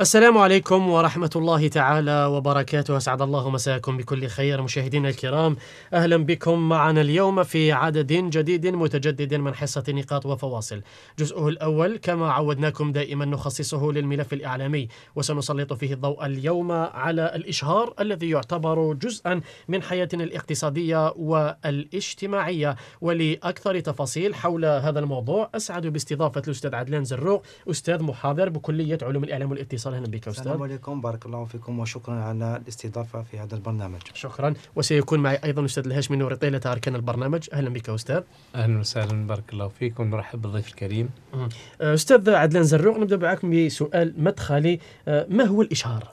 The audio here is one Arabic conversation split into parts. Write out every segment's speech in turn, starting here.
السلام عليكم ورحمة الله تعالى وبركاته أسعد الله مساكم بكل خير مشاهدينا الكرام أهلا بكم معنا اليوم في عدد جديد متجدد من حصة نقاط وفواصل جزءه الأول كما عودناكم دائما نخصصه للملف الإعلامي وسنسلط فيه الضوء اليوم على الإشهار الذي يعتبر جزءا من حياتنا الاقتصادية والاجتماعية ولأكثر تفاصيل حول هذا الموضوع أسعد باستضافة الأستاذ عدلان زروق أستاذ محاضر بكلية علوم الإعلام والاقتصاد هنا بك استاذ السلام عليكم بارك الله فيكم وشكرا على الاستضافه في هذا البرنامج شكرا وسيكون معي ايضا استاذ الهاشمي نور طيلة اركان البرنامج اهلا بك استاذ اهلا وسهلا بارك الله فيكم نرحب بالضيف الكريم آه، استاذ عدلان زروق نبدا معكم بسؤال مدخلي آه، ما هو الاشهار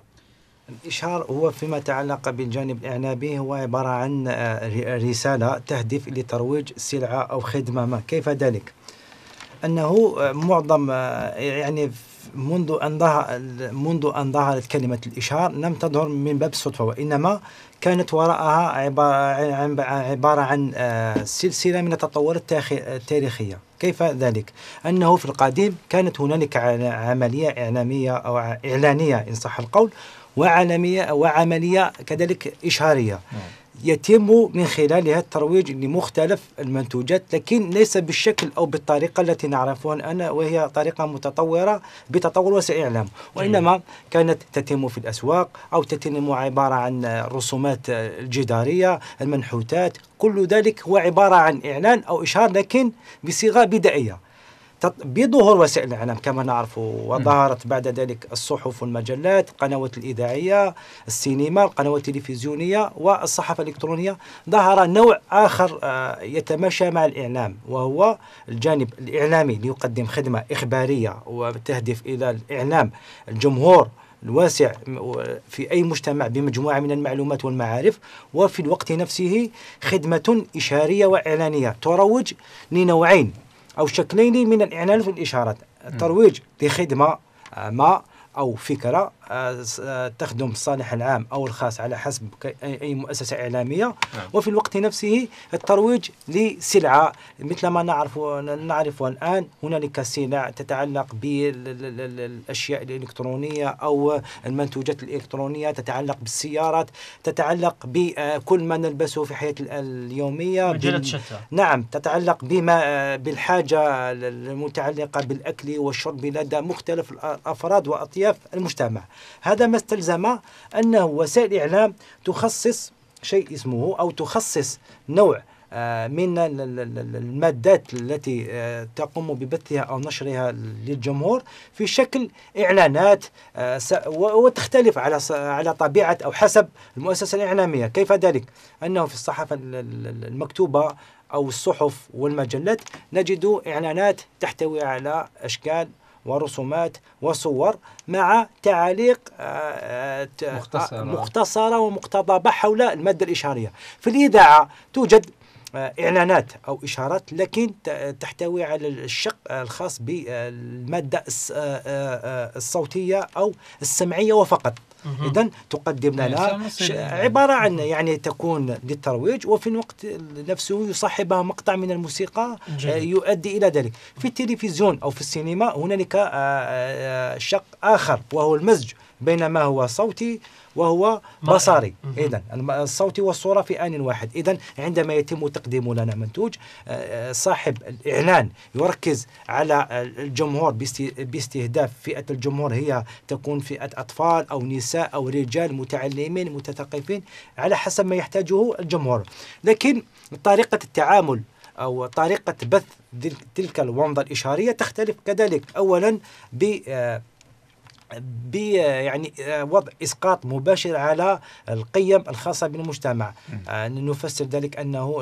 الإشهار هو فيما يتعلق بالجانب الإعلامي هو عبارة عن آه، رسالة تهدف لترويج سلعة أو خدمة ما كيف ذلك؟ أنه معظم يعني منذ أن ظهر منذ أن ظهرت كلمة الإشهار لم تظهر من باب الصدفة وإنما كانت وراءها عبارة عن آه، سلسلة من التطورات التاريخية كيف ذلك؟ أنه في القديم كانت هنالك عملية إعلامية أو إعلانية إن صح القول وعالمية وعملية كذلك إشهارية نعم. يتم من خلالها الترويج لمختلف المنتوجات لكن ليس بالشكل او بالطريقه التي نعرفها الان وهي طريقه متطوره بتطور وسائل الاعلام وانما كانت تتم في الاسواق او تتم عباره عن الرسومات الجداريه المنحوتات كل ذلك هو عباره عن اعلان او اشهار لكن بصيغه بدائيه بظهور وسائل الاعلام كما نعرف وظهرت بعد ذلك الصحف والمجلات القنوات الاذاعيه السينما القنوات التلفزيونيه والصحافه الالكترونيه ظهر نوع اخر آه، يتماشى مع الاعلام وهو الجانب الاعلامي ليقدم خدمه اخباريه وتهدف الى الاعلام الجمهور الواسع في أي مجتمع بمجموعة من المعلومات والمعارف وفي الوقت نفسه خدمة إشارية وإعلانية تروج لنوعين أو شكلين من الإعلان والإشارات الترويج لخدمة آه، ما أو فكرة تخدم الصالح العام او الخاص على حسب اي مؤسسه اعلاميه نعم. وفي الوقت نفسه الترويج لسلعه مثل ما نعرف نعرف الان هنالك سلع تتعلق بالاشياء الالكترونيه او المنتوجات الالكترونيه تتعلق بالسيارات تتعلق بكل ما نلبسه في حياتنا اليوميه مجالات شتى نعم تتعلق بما بالحاجه المتعلقه بالاكل والشرب لدى مختلف الافراد واطياف المجتمع هذا ما استلزم أنه وسائل الإعلام تخصص شيء اسمه أو تخصص نوع آه، من المادات التي آه، تقوم ببثها او نشرها للجمهور في شكل اعلانات آه، وتختلف على على طبيعه او حسب المؤسسه الاعلاميه، كيف ذلك؟ انه في الصحافه المكتوبه او الصحف والمجلات نجد اعلانات تحتوي على اشكال ورسومات وصور مع تعاليق آه، آه، مختصرة, مختصرة ومقتضبة حول المادة الإشارية في الإذاعة توجد آه، اعلانات او اشارات لكن تحتوي على الشق الخاص بالماده الصوتيه او السمعيه وفقط إذا تقدم لنا عبارة عن يعني تكون للترويج وفي الوقت نفسه يصاحبها مقطع من الموسيقى آه، يؤدي إلى ذلك في التلفزيون أو في السينما هنالك آه، آه، شق آخر وهو المزج بين ما هو صوتي وهو بصري إذا الصوت والصورة في آن واحد إذا عندما يتم تقديم لنا منتوج آه، آه، صاحب الإعلان يركز على الجمهور باستهداف فئة الجمهور هي تكون فئة أطفال أو نساء أو رجال متعلمين متثقفين على حسب ما يحتاجه الجمهور لكن طريقة التعامل أو طريقة بث تلك الومضة الإشارية تختلف كذلك أولا ب آه، يعني آه، وضع اسقاط مباشر على القيم الخاصه بالمجتمع آه، نفسر ذلك انه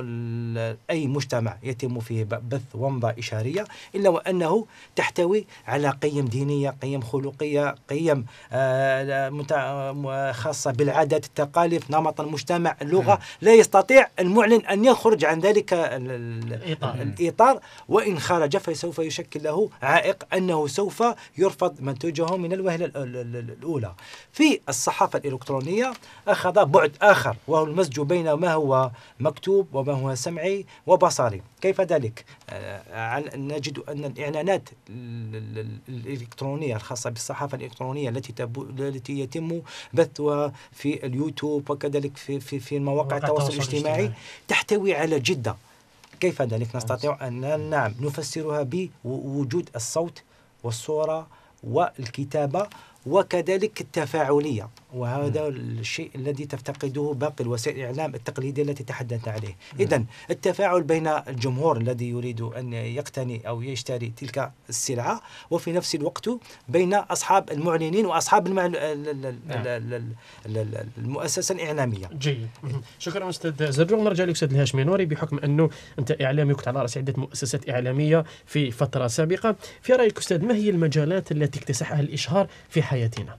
اي مجتمع يتم فيه بث ومضه اشاريه الا وانه تحتوي على قيم دينيه قيم خلقيه قيم آه، خاصه بالعادات التقاليد نمط المجتمع اللغه لا يستطيع المعلن ان يخرج عن ذلك الاطار وان خرج فسوف يشكل له عائق انه سوف يرفض منتوجه من الوهاب المراحل الاولى في الصحافه الالكترونيه اخذ بعد اخر وهو المزج بين ما هو مكتوب وما هو سمعي وبصري كيف ذلك آه، نجد ان الاعلانات الالكترونيه الخاصه بالصحافه الالكترونيه التي التي يتم بثها في اليوتيوب وكذلك في في في مواقع التواصل الاجتماعي تحتوي على جده كيف ذلك نستطيع ان نعم نفسرها بوجود الصوت والصوره والكتابه وكذلك التفاعلية وهذا الشيء الذي تفتقده باقي وسائل الإعلام التقليدية التي تحدثنا عليه نعم. إذا التفاعل بين الجمهور الذي يريد أن يقتني أو يشتري تلك السلعة وفي نفس الوقت بين أصحاب المعلنين وأصحاب المعل... المؤسسة الإعلامية جيد شكرا أستاذ زرجوغ نرجع لك أستاذ الهاشمي نوري بحكم أنه أنت إعلامي كنت على رأس عدة مؤسسات إعلامية في فترة سابقة في رأيك أستاذ ما هي المجالات التي اكتسحها الإشهار في حال حياتنا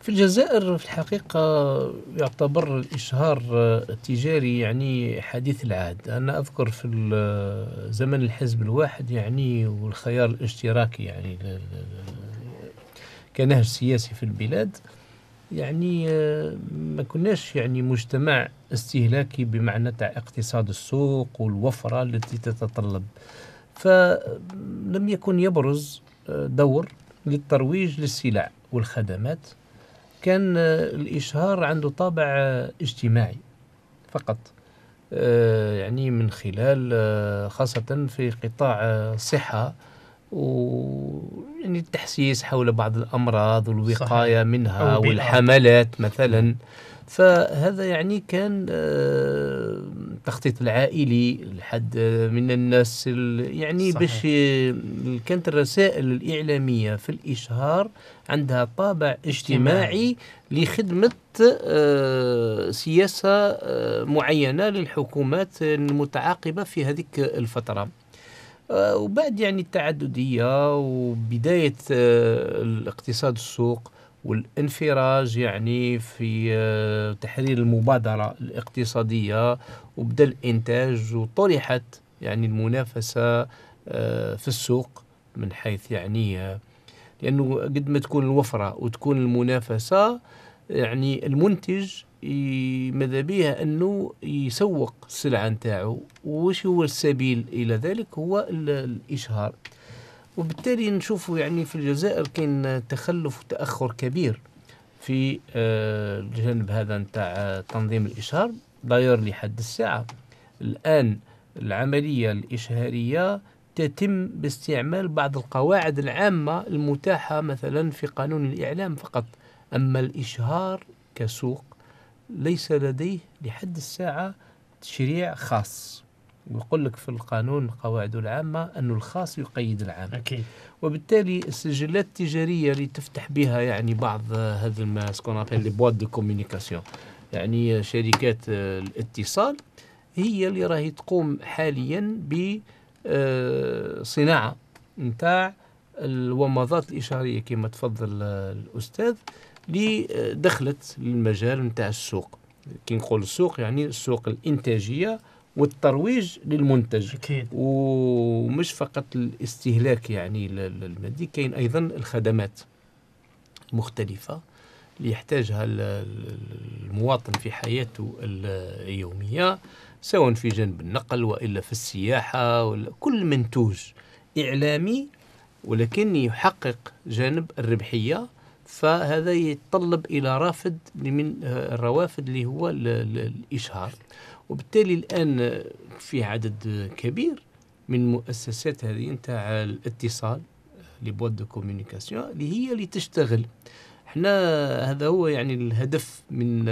في الجزائر في الحقيقة يعتبر الإشهار التجاري يعني حديث العهد أنا أذكر في زمن الحزب الواحد يعني والخيار الاشتراكي يعني كنهج سياسي في البلاد يعني ما كناش يعني مجتمع استهلاكي بمعنى تاع اقتصاد السوق والوفرة التي تتطلب فلم يكن يبرز دور للترويج للسلع والخدمات كان آه، الإشهار عنده طابع آه، اجتماعي فقط آه، يعني من خلال خاصة في قطاع الصحة ويعني التحسيس حول بعض الأمراض والوقاية منها والحملات مثلا فهذا يعني كان التخطيط العائلي لحد من الناس يعني باش كانت الرسائل الإعلامية في الإشهار عندها طابع اجتماعي لخدمة آه، سياسة آه، معينة للحكومات المتعاقبة في هذيك الفترة آه، وبعد يعني التعددية وبداية الاقتصاد السوق والانفراج يعني في آه، تحرير المبادرة الاقتصادية وبدأ الإنتاج وطرحت يعني المنافسة آه، في السوق من حيث يعني آه، لأنه قد ما تكون الوفرة وتكون المنافسة يعني المنتج ماذا به أنه يسوق السلعة نتاعو وش هو السبيل إلى ذلك هو الإشهار وبالتالي نشوفوا يعني في الجزائر كاين تخلف وتاخر كبير في آه، الجانب هذا نتاع آه، تنظيم الاشهار داير لحد الساعه الان العمليه الاشهاريه تتم باستعمال بعض القواعد العامه المتاحه مثلا في قانون الاعلام فقط اما الاشهار كسوق ليس لديه لحد الساعه تشريع خاص ويقول لك في القانون القواعد العامة أن الخاص يقيد العام أكيد. وبالتالي السجلات التجارية اللي تفتح بها يعني بعض هذا ما سكون أبل لي دو كوميونيكاسيون يعني شركات الاتصال هي اللي راهي تقوم حاليا بصناعة آه، نتاع الومضات الإشارية كما تفضل الأستاذ اللي آه، دخلت للمجال نتاع السوق كي نقول السوق يعني السوق الإنتاجية والترويج للمنتج أكيد. ومش فقط الاستهلاك يعني المادي كاين ايضا الخدمات المختلفه اللي يحتاجها المواطن في حياته اليوميه سواء في جانب النقل والا في السياحه ولا كل منتوج اعلامي ولكن يحقق جانب الربحيه فهذا يتطلب الى رافد من آه، الروافد اللي هو الاشهار وبالتالي الآن في عدد كبير من المؤسسات هذه نتاع الاتصال لي بوات دو كوميونيكاسيون اللي هي اللي تشتغل احنا هذا هو يعني الهدف من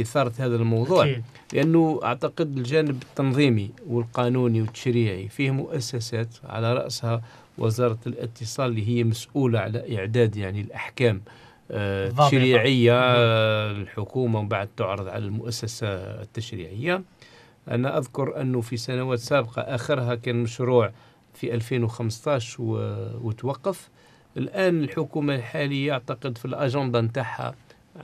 اثاره هذا الموضوع أكيد. لانه اعتقد الجانب التنظيمي والقانوني والتشريعي فيه مؤسسات على راسها وزاره الاتصال اللي هي مسؤوله على اعداد يعني الاحكام آه، تشريعيه الحكومه ومن بعد تعرض على المؤسسه التشريعيه انا اذكر انه في سنوات سابقه اخرها كان مشروع في 2015 وتوقف الان الحكومه الحاليه اعتقد في الاجنده نتاعها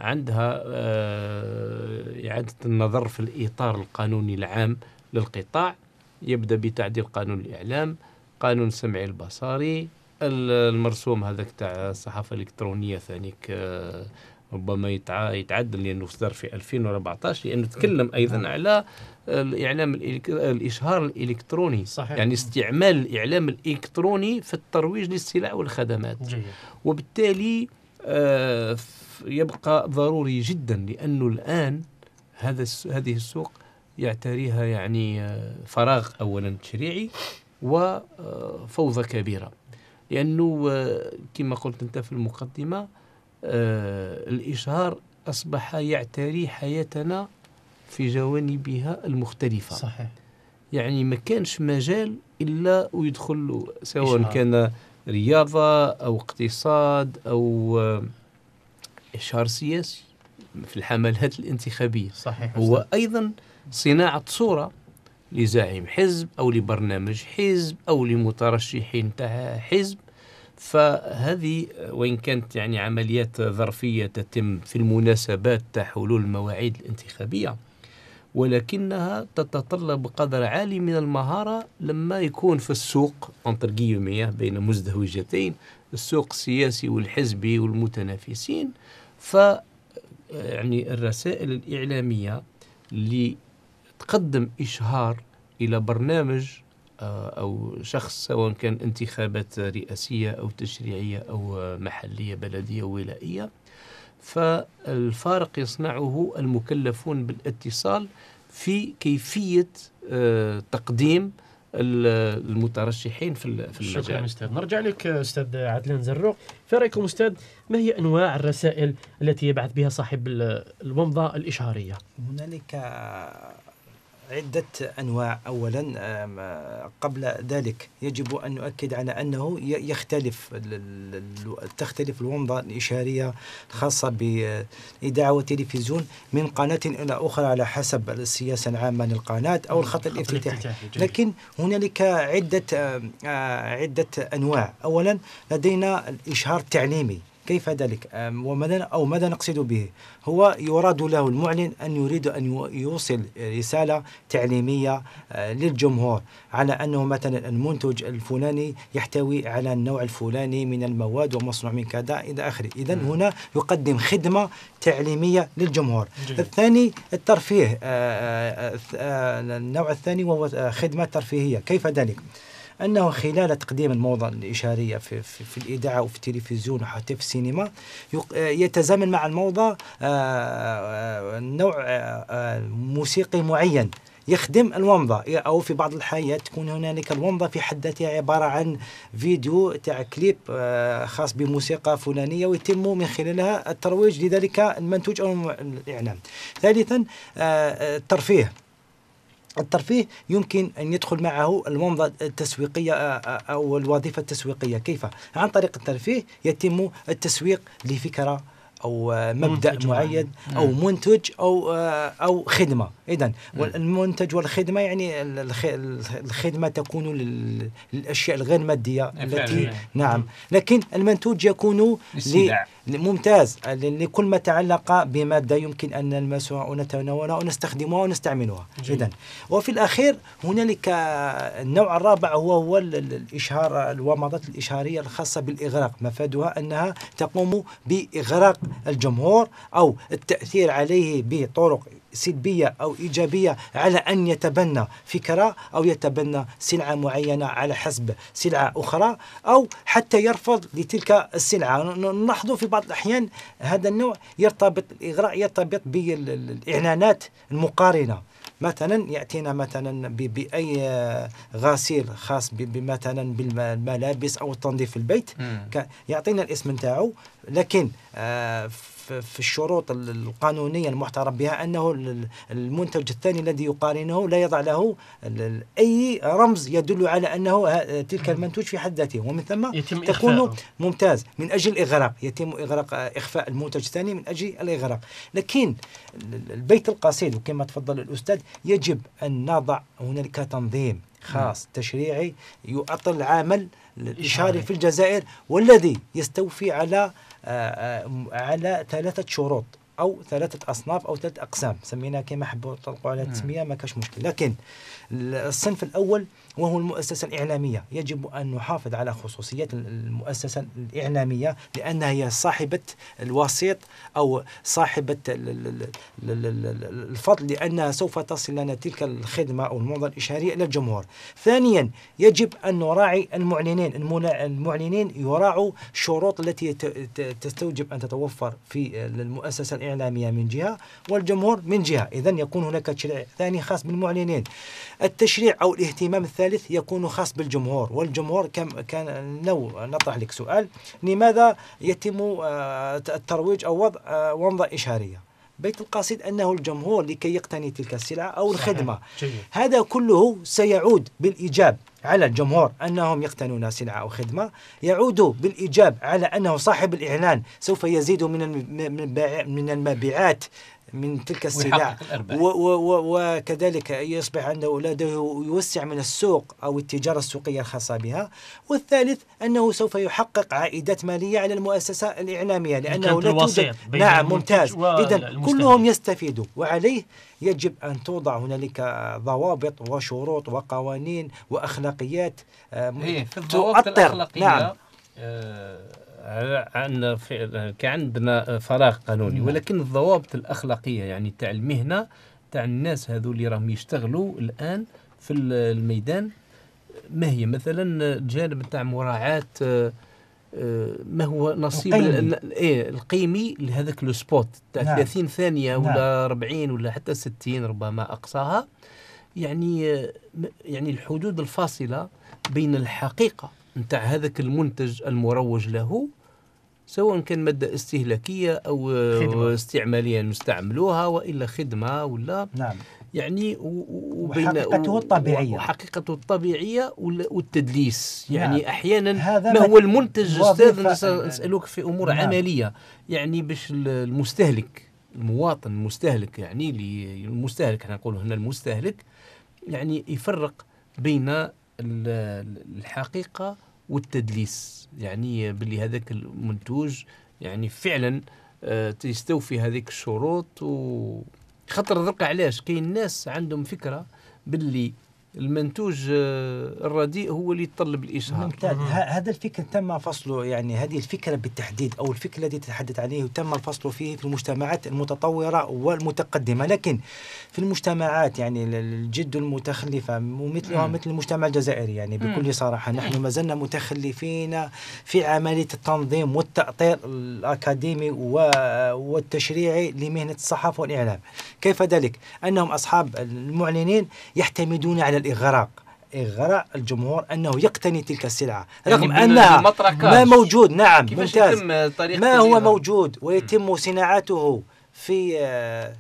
عندها آه، اعاده النظر في الاطار القانوني العام للقطاع يبدا بتعديل قانون الاعلام قانون سمعي البصري المرسوم هذاك تاع الصحافه الالكترونيه ثانيك آه، ربما يتعدل لانه صدر في 2014 لانه تكلم ايضا على الاعلام الاشهار الالكتروني صحيح. يعني استعمال الاعلام الالكتروني في الترويج للسلع والخدمات جميل. وبالتالي آه، يبقى ضروري جدا لانه الان هذا هذه السوق يعتريها يعني آه، فراغ اولا تشريعي وفوضى كبيره لأنه آه، كما قلت أنت في المقدمة آه، الإشهار أصبح يعتري حياتنا في جوانبها المختلفة صحيح يعني ما كانش مجال إلا ويدخل سواء إشهار. كان رياضة أو اقتصاد أو آه، إشهار سياسي في الحملات الانتخابية صحيح هو أيضا صناعة صورة لزعيم حزب أو لبرنامج حزب أو لمترشحين تاع حزب فهذه وإن كانت يعني عمليات ظرفية تتم في المناسبات تاع حلول المواعيد الانتخابية ولكنها تتطلب قدر عالي من المهارة لما يكون في السوق بين مزدوجتين السوق السياسي والحزبي والمتنافسين ف يعني الرسائل الإعلامية تقدم إشهار إلى برنامج آه، أو شخص سواء كان انتخابات رئاسية أو تشريعية أو محلية بلدية ولائية فالفارق يصنعه المكلفون بالاتصال في كيفية آه، تقديم المترشحين في في المجال شكرا استاذ نرجع لك استاذ عدلان زروق في رايكم استاذ ما هي انواع الرسائل التي يبعث بها صاحب الومضه الاشهاريه هنالك عدة أنواع أولا قبل ذلك يجب أن نؤكد على أنه يختلف تختلف الومضة الإشارية الخاصة بالإذاعة والتلفزيون من قناة إلى أخرى على حسب السياسة العامة للقناة أو الخط الافتتاحي لكن هنالك عدة آه، عدة أنواع أولا لدينا الإشهار التعليمي كيف ذلك ومدى أو ماذا نقصد به هو يراد له المعلن أن يريد أن يوصل رسالة تعليمية أه، للجمهور على أنه مثلا المنتج الفلاني يحتوي على النوع الفلاني من المواد ومصنوع من كذا إلى آخره إذا هنا يقدم خدمة تعليمية للجمهور جميل. الثاني الترفيه أه، أه، النوع الثاني وهو خدمة ترفيهية كيف ذلك؟ انه خلال تقديم الموضه الاشاريه في في, في الاذاعه وفي التلفزيون وحتى في السينما يتزامن مع الموضه آه، آه، نوع آه، موسيقي معين يخدم الومضة أو في بعض الحالات تكون هنالك الومضة في حد ذاتها عبارة عن فيديو تاع كليب خاص بموسيقى فلانية ويتم من خلالها الترويج لذلك المنتوج أو الإعلام ثالثا الترفيه الترفيه يمكن أن يدخل معه المنظة التسويقية آه، آه، أو الوظيفة التسويقية كيف؟ عن طريق الترفيه يتم التسويق لفكرة او آه، مبدا معين نعم. او منتج او او خدمه اذا نعم. المنتج والخدمه يعني الخدمه تكون للاشياء الغير ماديه نعم، التي نعم لكن المنتوج يكون ممتاز لكل ما تعلق بماده يمكن ان نلمسها ونتناولها ونستخدمها ونستعملها اذا وفي الاخير هنالك النوع الرابع هو هو الاشهار الومضات الاشهاريه الخاصه بالاغراق مفادها انها تقوم باغراق الجمهور او التاثير عليه بطرق سلبية أو إيجابية على أن يتبنى فكرة أو يتبنى سلعة معينة على حسب سلعة أخرى أو حتى يرفض لتلك السلعة نلاحظ في بعض الأحيان هذا النوع يرتبط الإغراء يرتبط بالإعلانات المقارنة مثلا ياتينا مثلا باي غسيل خاص مثلا بالملابس او التنظيف البيت يعطينا الاسم نتاعو لكن آه، في الشروط القانونية المعترف بها أنه المنتج الثاني الذي يقارنه لا يضع له أي رمز يدل على أنه تلك المنتوج في حد ذاته ومن ثم يتم تكون إخفاءه. ممتاز من أجل الإغراق يتم إغراق إخفاء المنتج الثاني من أجل الإغراق لكن البيت القصيد وكما تفضل الأستاذ يجب أن نضع هنالك تنظيم خاص تشريعي يؤطل العامل الإشهاري في الجزائر والذي يستوفي على آه، آه، على ثلاثة شروط او ثلاثه اصناف او ثلاث اقسام سميناها كما حبوا تطلقوا على التسميه نعم. ما كاش مشكل لكن الصنف الاول وهو المؤسسه الاعلاميه يجب ان نحافظ على خصوصيه المؤسسه الاعلاميه لانها هي صاحبه الوسيط او صاحبه الفضل لانها سوف تصل لنا تلك الخدمه او الموضه الاشهاريه الى الجمهور ثانيا يجب ان نراعي المعلنين المعلنين يراعوا الشروط التي تستوجب ان تتوفر في المؤسسه الاعلاميه الإعلامية من جهة والجمهور من جهة إذا يكون هناك تشريع ثاني خاص بالمعلنين التشريع أو الاهتمام الثالث يكون خاص بالجمهور والجمهور كم كان نو نطرح لك سؤال لماذا يتم آه، الترويج أو وضع ومضة آه، إشارية بيت القصيد أنه الجمهور لكي يقتني تلك السلعة أو الخدمة صحيح. هذا كله سيعود بالإيجاب على الجمهور أنهم يقتنون سلعة أو خدمة يعود بالإيجاب على أنه صاحب الإعلان سوف يزيد من من المبيعات من تلك السلع وكذلك يصبح عنده اولاده يوسع من السوق او التجاره السوقيه الخاصه بها والثالث انه سوف يحقق عائدات ماليه على المؤسسه الاعلاميه لانه لا توجد نعم ممتاز اذا كلهم يستفيدوا وعليه يجب ان توضع هنالك ضوابط وشروط وقوانين واخلاقيات آه، إيه، تؤطر نعم آه، عندنا عندنا فراغ قانوني نعم. ولكن الضوابط الاخلاقيه يعني تاع المهنه تاع الناس هذو اللي راهم يشتغلوا الان في الميدان ما هي مثلا الجانب تاع مراعاه آه، ما هو نصيب ايه القيمي لهذاك لو سبوت تاع نعم. 30 ثانيه نعم. ولا نعم. 40 ولا حتى 60 ربما اقصاها يعني آه، يعني الحدود الفاصله بين الحقيقه نتاع هذاك المنتج المروج له سواء كان مادة استهلاكية أو خدمة. استعمالية نستعملوها وإلا خدمة ولا نعم. يعني وحقيقته الطبيعية وحقيقته الطبيعية والتدليس يعني نعم. يعني أحيانا هذا ما هو المنتج أستاذ نسألك في أمور نعم. عملية يعني باش المستهلك المواطن المستهلك يعني المستهلك احنا نقول هنا المستهلك يعني يفرق بين الحقيقه والتدليس يعني باللي هذاك المنتوج يعني فعلا تستوفي آه، هذيك الشروط وخطر خطر علاش كاين ناس عندهم فكره باللي المنتوج آه، الرديء هو اللي يتطلب الاشهار ممتاز هذا الفكر تم فصله يعني هذه الفكره بالتحديد او الفكر الذي تتحدث عليه وتم الفصل فيه في المجتمعات المتطوره والمتقدمه لكن في المجتمعات يعني الجد المتخلفه ومثلها مثل المجتمع الجزائري يعني بكل صراحه نحن ما زلنا متخلفين في عمليه التنظيم والتاطير الاكاديمي والتشريعي لمهنه الصحافه والاعلام كيف ذلك انهم اصحاب المعلنين يعتمدون على الإغراق إغراء الجمهور أنه يقتني تلك السلعة يعني رغم يعني أنها ما موجود نعم ممتاز ما هو موجود ويتم صناعته في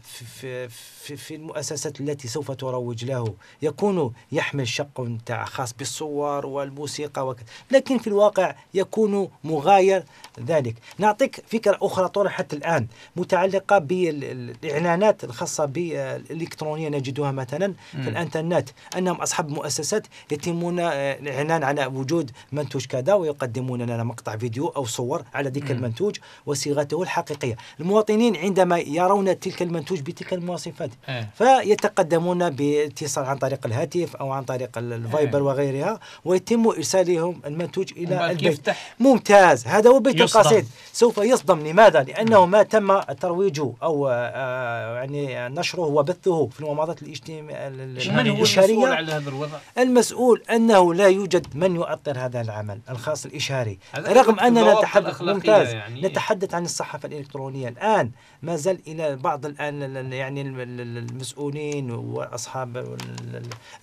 في في, في المؤسسات التي سوف تروج له يكون يحمل شق تاع خاص بالصور والموسيقى وكذا لكن في الواقع يكون مغاير ذلك نعطيك فكرة أخرى طرحت الآن متعلقة بالإعلانات الخاصة بالإلكترونية نجدها مثلا في الإنترنت أنهم أصحاب مؤسسات يتمون آه، الإعلان على وجود منتوج كذا ويقدمون لنا مقطع فيديو أو صور على ذيك المنتوج وصيغته الحقيقية المواطنين عندما يرون تلك المنتوج بتلك المواصفات أيه. فيتقدمون باتصال عن طريق الهاتف او عن طريق الفايبر أيه. وغيرها ويتم ارسالهم المنتوج الى البيت يفتح. ممتاز هذا هو البيت القصيد سوف يصدم لماذا؟ لانه ما تم ترويجه او آه، آه، يعني نشره وبثه في من الاجتماعيه المسؤول على هذا الوضع؟ المسؤول انه لا يوجد من يؤطر هذا العمل الخاص الاشاري رغم اننا نتحدث ممتاز يعني نتحدث عن الصحافه الالكترونيه الان ما زال يرسل الى بعض الان يعني المسؤولين واصحاب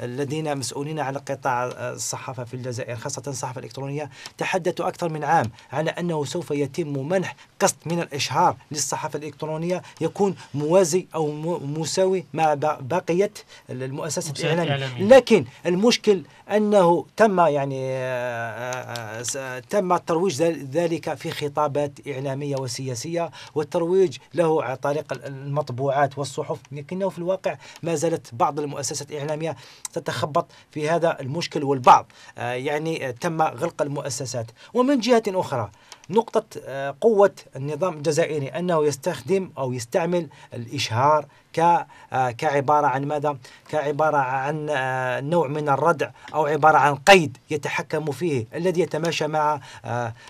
الذين مسؤولين على قطاع الصحافه في الجزائر خاصه الصحافه الالكترونيه تحدثوا اكثر من عام على انه سوف يتم منح قسط من الاشهار للصحافه الالكترونيه يكون موازي او مساوي مع بقيه المؤسسات الاعلاميه لكن المشكل انه تم يعني آه، آه، تم ترويج ذلك في خطابات اعلاميه وسياسيه والترويج له طريق المطبوعات والصحف لكنه في الواقع ما زالت بعض المؤسسات الإعلامية تتخبط في هذا المشكل والبعض آه، يعني آه، تم غلق المؤسسات ومن جهة أخرى نقطة آه، قوة النظام الجزائري أنه يستخدم أو يستعمل الإشهار آه، كعبارة عن ماذا؟ كعبارة عن آه، نوع من الردع أو عبارة عن قيد يتحكم فيه الذي يتماشى مع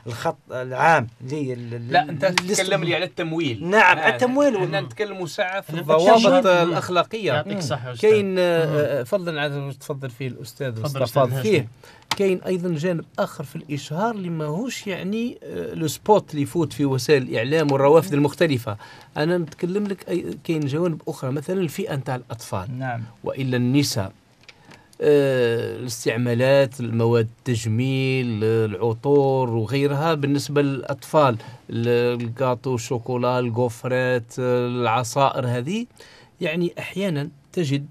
الخط العام لا أنت تتكلم لي على التمويل نعم التمويل احنا نتكلم ساعة في الضوابط الأخلاقية يعطيك صحة كاين فضلا عن تفضل فيه الأستاذ واستفاض فيه كاين ايضا جانب اخر في الاشهار اللي ماهوش يعني آه، لو سبوت اللي يفوت في وسائل الاعلام والروافد المختلفه انا نتكلم لك كاين جوانب اخرى مثلا الفئه نتاع الاطفال نعم والا النساء آه، الاستعمالات المواد التجميل العطور وغيرها بالنسبة للأطفال الكاتو الشوكولا الكوفرات العصائر هذه يعني أحيانا تجد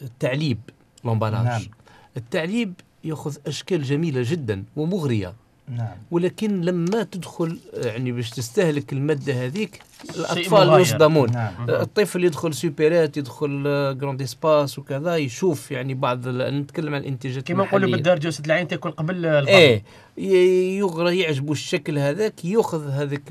التعليب آه، لومبالاج نعم. التعليب ياخذ اشكال جميله جدا ومغريه نعم. ولكن لما تدخل يعني باش تستهلك الماده هذيك الاطفال يصدمون نعم. الطفل يدخل سوبرات يدخل جراند اسباس وكذا يشوف يعني بعض نتكلم عن الانتاجات كما نقولوا بالدرجه سد العين تاكل قبل البعض. ايه يغرى يعجبه الشكل هذاك ياخذ هذاك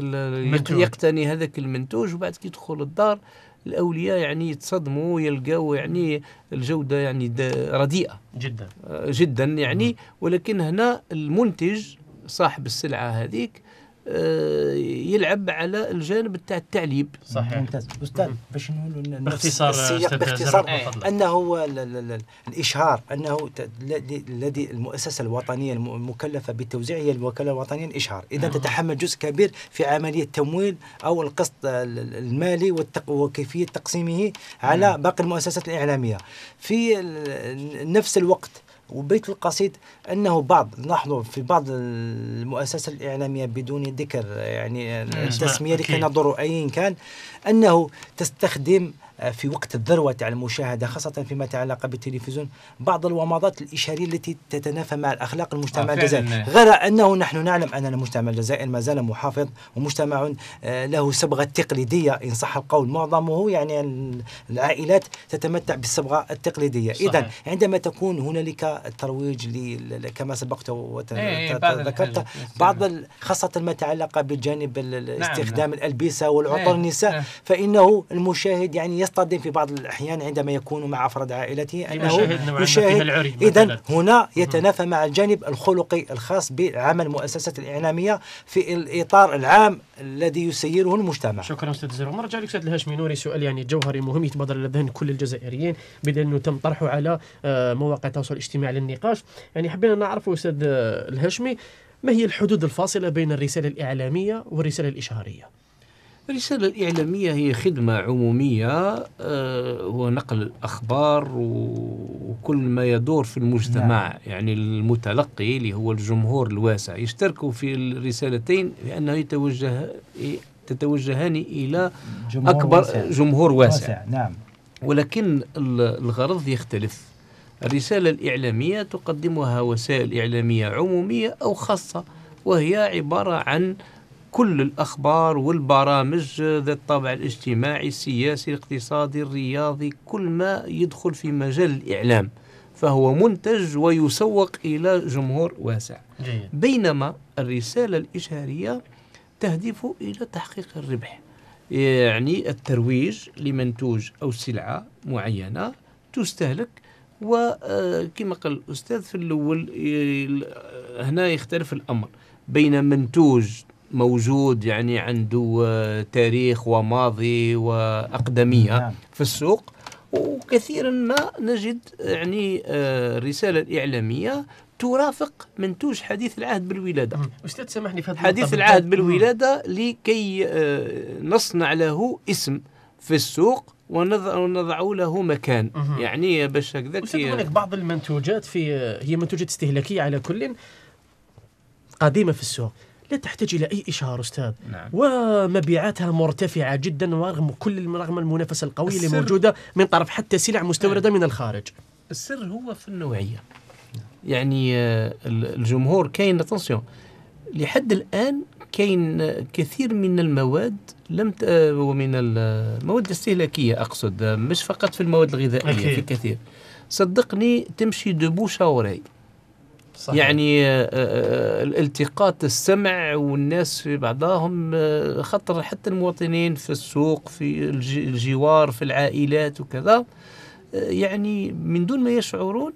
يقتني هذاك المنتوج وبعد كي يدخل الدار الاولياء يعني يتصدموا يلقاو يعني الجوده يعني رديئه جدا آه، جدا يعني ولكن هنا المنتج صاحب السلعه هذيك آه، يلعب على الجانب تاع التعليم صحيح ممتاز استاذ باش نقولوا باختصار باختصار إيه. انه الاشهار انه الذي المؤسسه الوطنيه المكلفه بالتوزيع هي الوكاله الوطنيه الاشهار اذا تتحمل جزء كبير في عمليه التمويل او القسط المالي وكيفيه تقسيمه على باقي المؤسسات الاعلاميه في نفس الوقت وبيت القصيد انه بعض نحن في بعض المؤسسات الاعلاميه بدون ذكر يعني التسميه لكي نضر ايا كان انه تستخدم آه، في وقت الذروة على المشاهدة خاصة فيما يتعلق بالتلفزيون بعض الومضات الإشارية التي تتنافى مع الأخلاق المجتمع آه، الجزائري غير أنه نحن نعلم أن المجتمع الجزائري ما زال محافظ ومجتمع آه، له صبغة تقليدية إن صح القول معظمه يعني العائلات تتمتع بالصبغة التقليدية إذا عندما تكون هنالك الترويج كما سبقت وذكرت إيه، إيه، بعض خاصة ما يتعلق بالجانب نعم، استخدام نعم. الألبسة والعطر إيه، النساء فإنه المشاهد يعني يصطدم في بعض الأحيان عندما يكون مع أفراد عائلته أنه يشاهد إذا هنا يتنافى مع الجانب الخلقي الخاص بعمل مؤسسة الإعلامية في الإطار العام الذي يسيره المجتمع شكرا أستاذ زهر نرجع لك أستاذ الهاشمي نوري سؤال يعني جوهري مهم يتبادر إلى ذهن كل الجزائريين بدل أنه تم طرحه على آه، مواقع التواصل الاجتماعي للنقاش يعني حبينا نعرف أستاذ آه، الهاشمي ما هي الحدود الفاصلة بين الرسالة الإعلامية والرسالة الإشهارية؟ الرسالة الإعلامية هي خدمة عمومية آه، هو نقل الأخبار وكل ما يدور في المجتمع نعم. يعني المتلقي اللي هو الجمهور الواسع يشتركوا في الرسالتين لأنه يتوجه تتوجهان إلى جمهور أكبر واسع. جمهور واسع, واسع. نعم. ولكن الغرض يختلف الرسالة الإعلامية تقدمها وسائل إعلامية عمومية أو خاصة وهي عبارة عن كل الأخبار والبرامج ذات الطابع الاجتماعي السياسي الاقتصادي الرياضي كل ما يدخل في مجال الإعلام فهو منتج ويسوق إلى جمهور واسع جيد. بينما الرسالة الإشهارية تهدف إلى تحقيق الربح يعني الترويج لمنتوج أو سلعة معينة تستهلك وكما آه، قال الأستاذ في الأول هنا يختلف الأمر بين منتوج موجود يعني عنده آه، تاريخ وماضي وأقدمية نعم. في السوق وكثيرا ما نجد يعني الرسالة آه، الإعلامية ترافق منتوج حديث العهد بالولادة أستاذ سامحني في حديث العهد بالولادة لكي آه، نصنع له اسم في السوق ونضع له مكان يعني باش هكذا هناك بعض المنتوجات في هي منتوجات استهلاكيه على كل قديمه في السوق لا تحتاج الى اي اشهار استاذ نعم. ومبيعاتها مرتفعه جدا ورغم كل رغم المنافسه القويه اللي موجوده من طرف حتى سلع مستورده نعم. من الخارج السر هو في النوعيه يعني آه، الجمهور كاين اتونسيون لحد الان كاين آه، كثير من المواد لم ت... آه، ومن المواد الاستهلاكيه اقصد مش فقط في المواد الغذائيه أكيد. في كثير صدقني تمشي دو بوش وراي صحيح. يعني الالتقاط آه، آه، آه، السمع والناس في بعضهم خطر حتى المواطنين في السوق في الجوار في العائلات وكذا يعني من دون ما يشعرون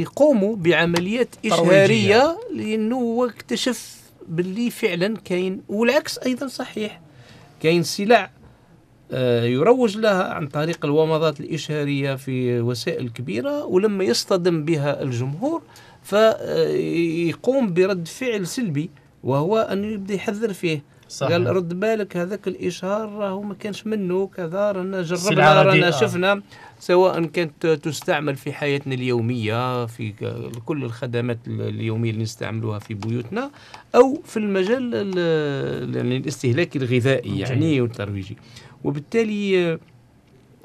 يقوموا بعمليات إشهارية لأنه هو اكتشف باللي فعلا كاين والعكس أيضا صحيح كاين سلع يروج لها عن طريق الومضات الإشهارية في وسائل كبيرة ولما يصطدم بها الجمهور فيقوم برد فعل سلبي وهو انه يبدا يحذر فيه صحيح. قال رد بالك هذاك الاشهار راهو ما كانش منه كذا رانا جربنا رانا شفنا سواء كانت تستعمل في حياتنا اليوميه في كل الخدمات اليوميه اللي نستعملوها في بيوتنا او في المجال يعني الاستهلاك الغذائي يعني والترويجي وبالتالي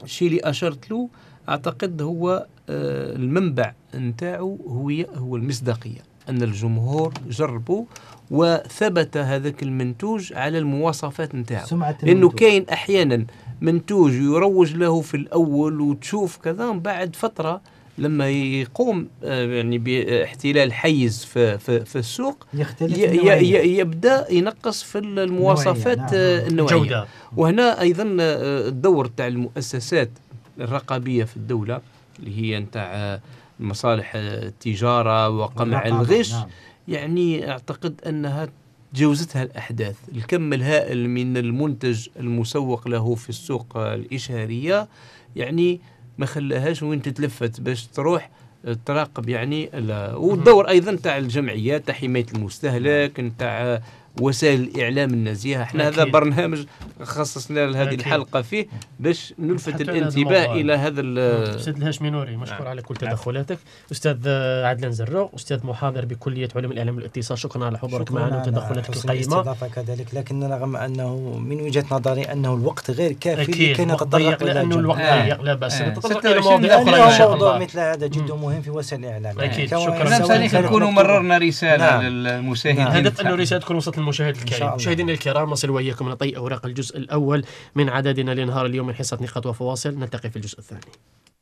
الشيء اللي اشرت له اعتقد هو آه، المنبع نتاعو هو هو المصداقيه ان الجمهور جربوا وثبت هذاك المنتوج على المواصفات نتاعو لانه كاين احيانا منتوج يروج له في الاول وتشوف كذا بعد فتره لما يقوم آه، يعني باحتلال حيز في في, في السوق يبدا ينقص في المواصفات نعم. آه، النوعيه, النوعية. جودة. وهنا ايضا الدور تاع المؤسسات الرقابيه في الدوله اللي هي نتاع آه، مصالح آه، التجاره وقمع الغش نعم. يعني اعتقد انها تجاوزتها الاحداث الكم الهائل من المنتج المسوق له في السوق آه، الاشهاريه يعني ما خلاهاش وين تتلفت باش تروح تراقب يعني والدور ايضا تاع الجمعيات تاع حمايه المستهلك تاع وسائل الاعلام النزيهه احنا هذا برنامج خصصنا لهذه الحلقه فيه باش نلفت الانتباه الى هذا استاذ نعم. الهاشمي نوري مشكور نعم. على كل نعم. تدخلاتك استاذ عدلان زرو استاذ محاضر بكليه علوم الاعلام والاتصال شكرا على حضورك معنا وتدخلاتك القيمه الاستضافه كذلك لكن رغم انه من وجهه نظري انه الوقت غير كافي لكي نتطرق الى لانه الوقت ضيق لا باس نتطرق الى اخرى ان شاء الله موضوع مثل هذا جد مهم في وسائل الاعلام اكيد شكرا نكونوا مررنا رساله للمساهمين هدف انه رسالتكم تكون وصلت المشاهد الكريم مشاهدينا الكرام نصل وإياكم لطي أوراق الجزء الأول من عددنا لنهار اليوم من حصة نقاط وفواصل نلتقي في الجزء الثاني